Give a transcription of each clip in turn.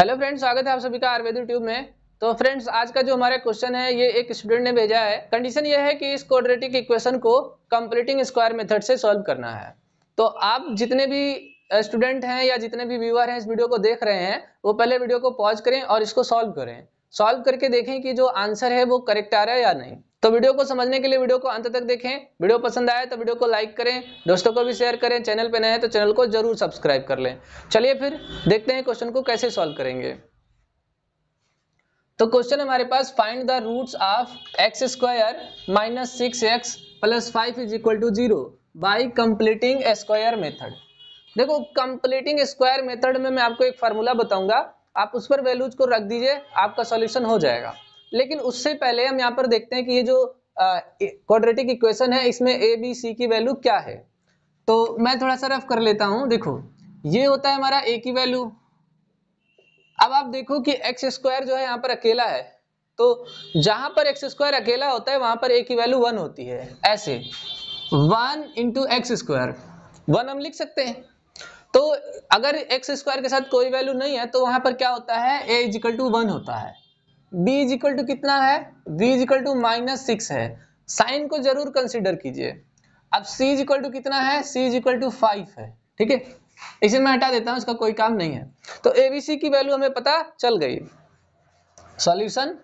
hello friends स्वागत है आप सभी का आयुर्वेदिक ट्यूब में तो फ्रेंड्स आज का जो हमारा क्वेश्चन है ये एक स्टूडेंट ने भेजा है कंडीशन ये है कि इस क्वाड्रेटिक इक्वेशन को कंप्लीटिंग स्क्वायर मेथड से सॉल्व करना है तो आप जितने भी स्टूडेंट हैं या जितने भी व्यूअर हैं इस वीडियो को देख रहे हैं वो पहले वीडियो को पॉज करें और इसको सॉल्व करें सॉल्व करके देखें कि जो आंसर है वो करेक्ट आ रहा है या नहीं तो वीडियो को समझने के लिए वीडियो को अंत तक देखें वीडियो पसंद आए तो वीडियो को लाइक करें दोस्तों को भी शेयर करें चैनल पर नए हैं तो चैनल को जरूर सब्सक्राइब कर लें चलिए फिर देखते हैं क्वेश्चन को कैसे सॉल्व करेंगे तो क्वेश्चन हमारे पास find the roots of x square minus six x plus five is equal to zero by completing square method देखो कंप्लीटिंग स्क्वायर मेथड में मैं आपको एक फार्मूला बताऊंगा आप उस पर वैल्यूज को रख दीजिए आपका सॉल्यूशन हो जाएगा लेकिन उससे पहले हम यहाँ पर देखते हैं कि ये जो क्वाड्रेटिक इक्वेशन है इसमें ए बी सी की वैल्यू क्या है तो मैं थोड़ा सा रफ कर लेता हूँ देखो ये होता है हमारा ए की वैल्यू अब आप देखो कि एक्स स्क्वायर जो है यहाँ पर अकेला है तो जहां पर एक्स स्क्वायर अकेला होता है वहां पर ए की वैल्यू वन होती है ऐसे one into x square one हम लिख सकते हैं तो अगर एक्स स्क्वायर के साथ कोई वैल्यू नहीं है तो वहां पर क्या होता है ए इजिकल टू वन होता है b इज इक्वल टू कितना है b is equal to minus six है साइन को जरूर कंसिडर कीजिए अब c इज इक्वल टू कितना है c is equal to five है ठीक है इसे मैं हटा देता हूं इसका कोई काम नहीं है तो सी की वैल्यू हमें पता चल गई solution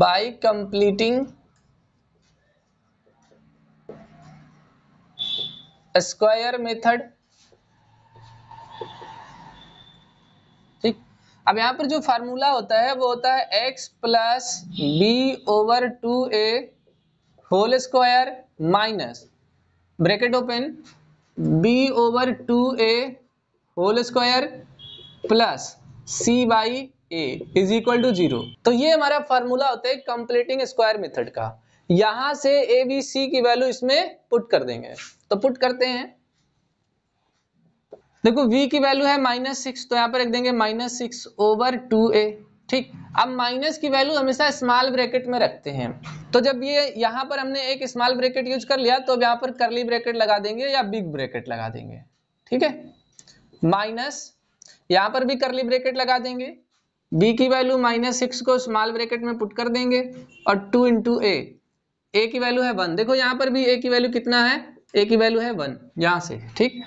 by completing square method अब यहाँ पर जो फार्मूला होता है वो होता है x plus b over two a whole square minus bracket open b over two a whole square plus c by a is equal to zero तो ये हमारा फार्मूला होता है कंप्लीटिंग स्क्वायर मेथड का यहां से ए बी सी की value इसमें पुट कर देंगे तो पुट करते हैं देखो v की वैल्यू है माइनस सिक्स तो यहाँ पर रख देंगे minus six over two a ठीक अब माइनस की वैल्यू हमेशा स्मॉल ब्रैकेट में रखते हैं तो जब ये यहाँ पर हमने एक स्मॉल ब्रैकेट यूज कर लिया तो अब यहाँ पर करली ब्रैकेट लगा देंगे या बिग ब्रैकेट लगा देंगे ठीक है माइनस यहाँ पर भी करली ब्रैकेट लगा देंगे b की वैल्यू माइनस सिक्स को स्मॉल ब्रैकेट में पुट कर देंगे और टू इंटू ए ए की वैल्यू है वन देखो यहाँ पर भी ए की वैल्यू कितना है ए की वैल्यू है वन यहाँ से ठीक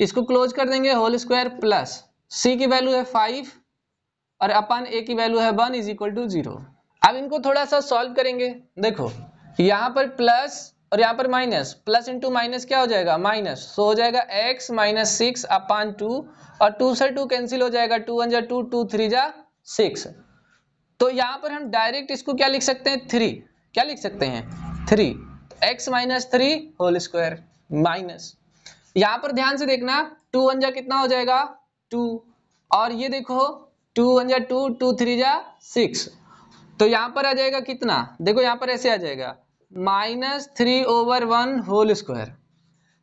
इसको क्लोज कर देंगे होल स्क्वायर प्लस सी की वैल्यू है फाइव और अपन ए की वैल्यू है one is equal to zero अब इनको थोड़ा सा सॉल्व करेंगे देखो यहाँ पर प्लस और यहाँ पर माइनस प्लस इंटू माइनस क्या हो जाएगा माइनस सो हो जाएगा x minus six upon two और टू से टू कैंसिल हो जाएगा टू वन जा टू टू थ्री जा सिक्स तो यहाँ पर हम डायरेक्ट इसको क्या लिख सकते हैं थ्री क्या लिख सकते हैं three x minus three whole square minus यहां पर ध्यान से देखना टू वन जा कितना हो जाएगा टू और ये देखो टू वन जा टू टू थ्री जा सिक्स तो यहां पर आ जाएगा कितना देखो यहां पर ऐसे आ जाएगा minus three over one whole square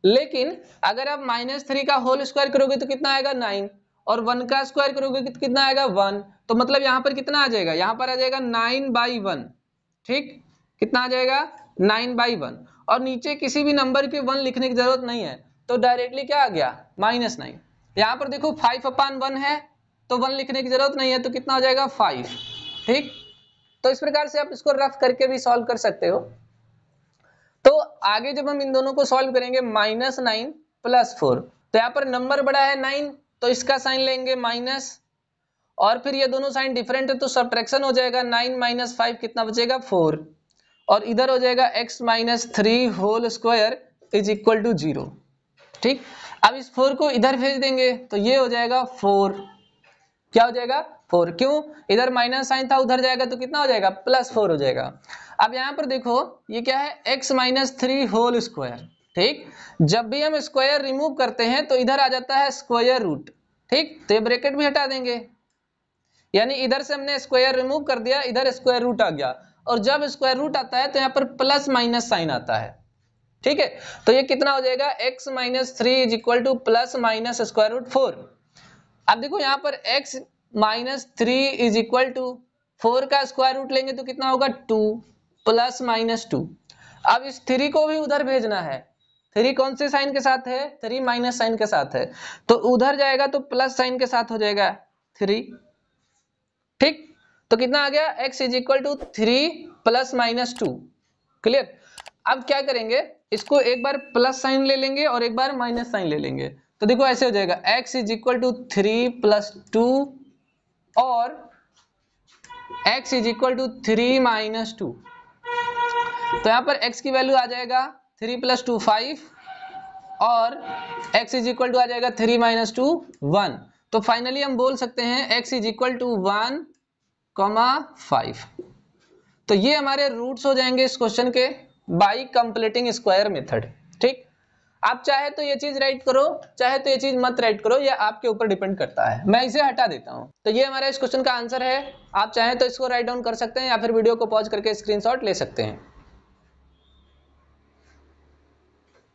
लेकिन अगर आप माइनस थ्री का होल स्क्वायर करोगे तो कितना आएगा नाइन और वन का स्क्वायर करोगे तो कितना आएगा वन तो मतलब यहां पर कितना आ जाएगा यहां पर आ जाएगा नाइन बाई वन ठीक कितना आ जाएगा नाइन बाई वन और नीचे किसी भी नंबर के वन लिखने की जरूरत नहीं है तो डायरेक्टली क्या आ गया माइनस नाइन यहाँ पर देखो फाइव अपान वन है तो वन लिखने की जरूरत नहीं है तो कितना हो जाएगा फाइव ठीक तो इस प्रकार से आप इसको रफ करके भी सॉल्व कर सकते हो तो आगे जब हम इन दोनों को सॉल्व करेंगे माइनस नाइन प्लस फोर तो यहाँ पर नंबर बड़ा है नाइन तो इसका साइन लेंगे माइनस और फिर ये दोनों साइन डिफरेंट है तो सब्ट्रैक्शन हो जाएगा नाइन माइनस फाइव कितना बचेगा फोर और इधर हो जाएगा x minus three whole square is equal to zero ठीक अब इस फोर को इधर भेज देंगे तो ये हो जाएगा फोर क्या हो जाएगा फोर क्यों इधर माइनस साइन था उधर जाएगा तो कितना हो जाएगा प्लस फोर हो जाएगा अब यहां पर देखो ये क्या है x minus three whole square ठीक जब भी हम स्क्वायर रिमूव करते हैं तो इधर आ जाता है स्क्वायर रूट ठीक तो ये ब्रेकेट भी हटा देंगे यानी इधर से हमने स्क्वायर रिमूव कर दिया इधर स्क्वायर रूट आ गया और जब स्क्वायर रूट आता है तो यहाँ पर प्लस माइनस साइन आता है ठीक है तो ये कितना हो जाएगा x minus three is equal to plus minus square root four अब देखो यहां पर x minus three is equal to four का स्क्वायर रूट लेंगे तो कितना होगा टू प्लस माइनस टू अब इस थ्री को भी उधर भेजना है थ्री कौन से साइन के साथ है थ्री माइनस साइन के साथ है तो उधर जाएगा तो प्लस साइन के साथ हो जाएगा थ्री ठीक तो कितना आ गया x is equal to three plus minus two clear अब क्या करेंगे इसको एक बार प्लस साइन ले लेंगे और एक बार माइनस साइन ले लेंगे तो देखो ऐसे हो जाएगा x is equal to three plus two और x is equal to three minus two तो यहां पर x की वैल्यू आ जाएगा थ्री प्लस टू फाइव और x इज इक्वल टू आ जाएगा थ्री माइनस टू वन तो फाइनली हम बोल सकते हैं x is equal to one comma five तो ये हमारे रूट्स हो जाएंगे इस क्वेश्चन के बाई कंप्लीटिंग स्क्वायर मेथड ठीक आप चाहे तो ये चीज राइट करो चाहे तो ये चीज मत राइट करो ये आपके ऊपर डिपेंड करता है मैं इसे हटा देता हूं तो ये हमारा इस क्वेश्चन का आंसर है आप चाहे तो इसको राइट डाउन कर सकते हैं या फिर वीडियो को पॉज करके स्क्रीनशॉट ले सकते हैं